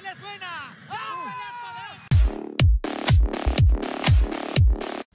le suena.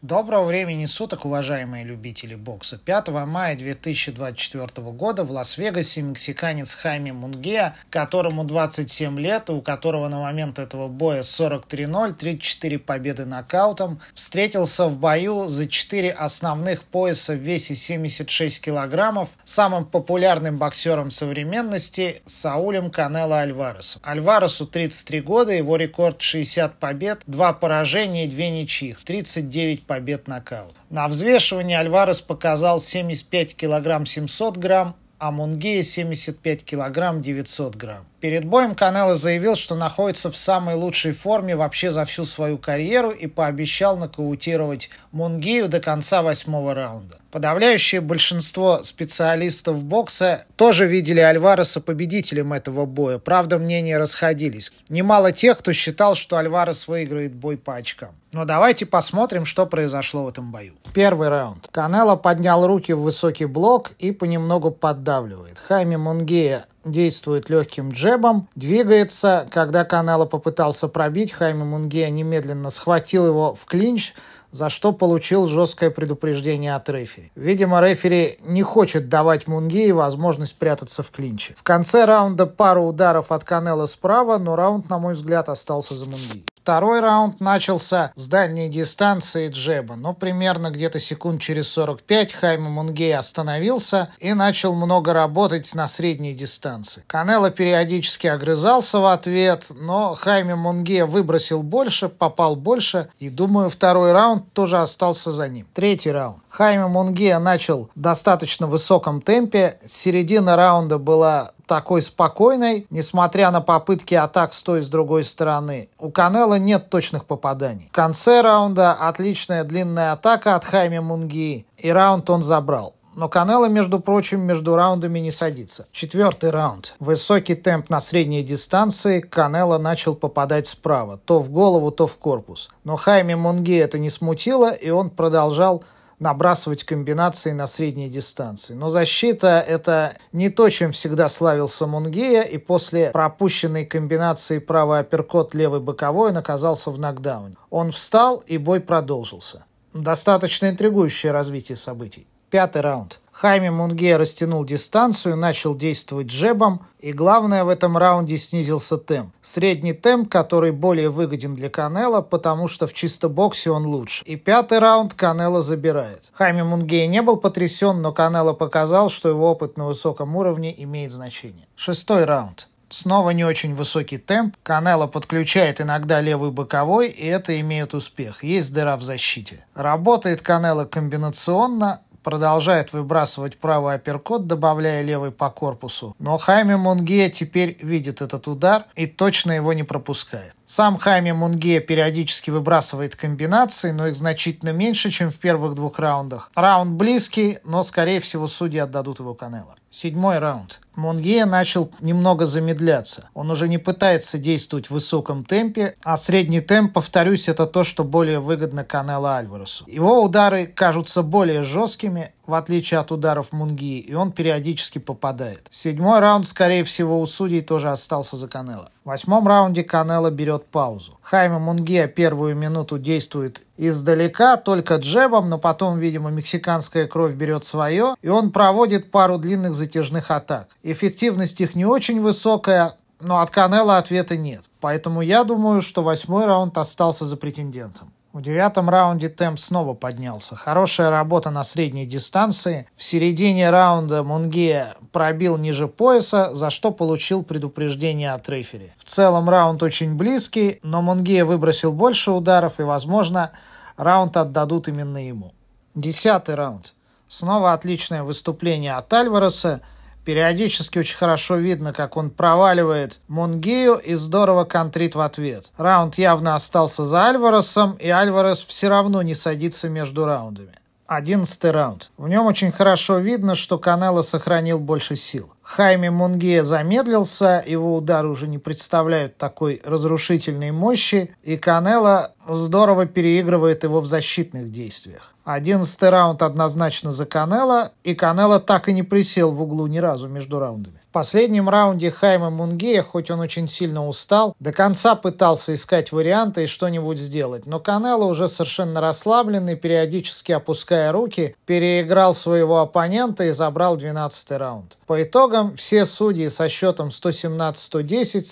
Доброго времени суток, уважаемые любители бокса. 5 мая 2024 года в Лас-Вегасе мексиканец Хайми Мунге, которому 27 лет и у которого на момент этого боя 43-0, 34 победы нокаутом, встретился в бою за 4 основных пояса в весе 76 килограммов самым популярным боксером современности Саулем Канело Альваресу. Альваресу 33 года, его рекорд 60 побед, 2 поражения и 2 ничьих, 39 побед побед нокаут. На взвешивании Альварес показал 75 килограмм 700 грамм, а Мунгея 75 килограмм 900 грамм. Перед боем Канело заявил, что находится в самой лучшей форме вообще за всю свою карьеру и пообещал нокаутировать Мунгею до конца восьмого раунда. Подавляющее большинство специалистов бокса тоже видели Альвареса победителем этого боя. Правда, мнения расходились. Немало тех, кто считал, что Альварес выиграет бой по очкам. Но ну, давайте посмотрим, что произошло в этом бою. Первый раунд. Канело поднял руки в высокий блок и понемногу поддавливает. Хайми Мунгея действует легким джебом, двигается. Когда Канело попытался пробить, Хайми Мунгея немедленно схватил его в клинч, за что получил жесткое предупреждение от рефери. Видимо, рефери не хочет давать Мунгии возможность прятаться в клинче. В конце раунда пару ударов от Канела справа, но раунд, на мой взгляд, остался за Мунгией. Второй раунд начался с дальней дистанции джеба, но примерно где-то секунд через 45 Хайма Мунгей остановился и начал много работать на средней дистанции. Канело периодически огрызался в ответ, но Хайме Мунге выбросил больше, попал больше, и, думаю, второй раунд тоже остался за ним. Третий раунд. Хайме Мунгия начал в достаточно высоком темпе. Середина раунда была такой спокойной, несмотря на попытки атак с той и с другой стороны. У Канела нет точных попаданий. В конце раунда отличная длинная атака от Хайме Мунги и раунд он забрал. Но Канело, между прочим, между раундами не садится. Четвертый раунд. Высокий темп на средней дистанции. Канело начал попадать справа. То в голову, то в корпус. Но Хайме Мунги это не смутило, и он продолжал набрасывать комбинации на средней дистанции. Но защита – это не то, чем всегда славился Мунгея, и после пропущенной комбинации правый апперкот, левый боковой он оказался в нокдауне. Он встал, и бой продолжился. Достаточно интригующее развитие событий. Пятый раунд – Хайме Мунге растянул дистанцию, начал действовать джебом и, главное, в этом раунде снизился темп. Средний темп, который более выгоден для Канела, потому что в чисто боксе он лучше. И пятый раунд Канела забирает. Хайме Мунге не был потрясен, но Канела показал, что его опыт на высоком уровне имеет значение. Шестой раунд. Снова не очень высокий темп. Канела подключает иногда левый боковой, и это имеет успех. Есть дыра в защите. Работает Канела комбинационно, продолжает выбрасывать правый апперкот, добавляя левый по корпусу, но Хайме Мунге теперь видит этот удар и точно его не пропускает. Сам Хайме Мунге периодически выбрасывает комбинации, но их значительно меньше, чем в первых двух раундах. Раунд близкий, но, скорее всего, судьи отдадут его Канело. Седьмой раунд. Мунге начал немного замедляться. Он уже не пытается действовать в высоком темпе, а средний темп, повторюсь, это то, что более выгодно Канело Альваресу. Его удары кажутся более жесткими, в отличие от ударов Мунги, и он периодически попадает. Седьмой раунд, скорее всего, у судей тоже остался за Канело. В восьмом раунде Канело берет паузу. Хайме Мунгия первую минуту действует издалека, только джебом, но потом, видимо, мексиканская кровь берет свое, и он проводит пару длинных затяжных атак. Эффективность их не очень высокая, но от Канела ответа нет. Поэтому я думаю, что восьмой раунд остался за претендентом. В девятом раунде темп снова поднялся. Хорошая работа на средней дистанции. В середине раунда Мунге пробил ниже пояса, за что получил предупреждение от рефери. В целом раунд очень близкий, но Мунге выбросил больше ударов и, возможно, раунд отдадут именно ему. Десятый раунд. Снова отличное выступление от Альвареса – Периодически очень хорошо видно, как он проваливает Мунгию и здорово контрит в ответ. Раунд явно остался за Альваресом, и Альварес все равно не садится между раундами. Одиннадцатый раунд. В нем очень хорошо видно, что Канело сохранил больше сил. Хайме Мунге замедлился, его удары уже не представляют такой разрушительной мощи, и Канело здорово переигрывает его в защитных действиях. Одиннадцатый раунд однозначно за Канело, и Канело так и не присел в углу ни разу между раундами. В последнем раунде Хайма Мунгея, хоть он очень сильно устал, до конца пытался искать варианты и что-нибудь сделать, но Канело уже совершенно расслабленный, периодически опуская руки, переиграл своего оппонента и забрал двенадцатый раунд. По итогам итогам все судьи со счетом 117-110,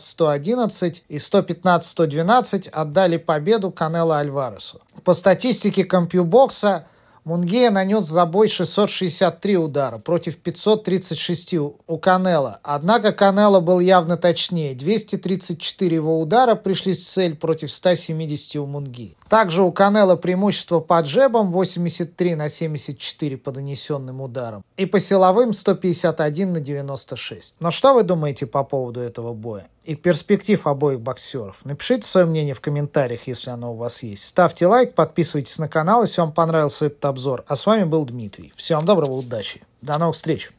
116-111 и 115-112 отдали победу Канело Альваресу. По статистике компьюбокса – Мунгея нанес за бой 663 удара против 536 у Канела. Однако Канела был явно точнее. 234 его удара пришли в цель против 170 у Мунги. Также у Канела преимущество по джебам 83 на 74 по донесенным ударам и по силовым 151 на 96. Но что вы думаете по поводу этого боя? и перспектив обоих боксеров. Напишите свое мнение в комментариях, если оно у вас есть. Ставьте лайк, подписывайтесь на канал, если вам понравился этот обзор. А с вами был Дмитрий. Всем доброго, удачи. До новых встреч.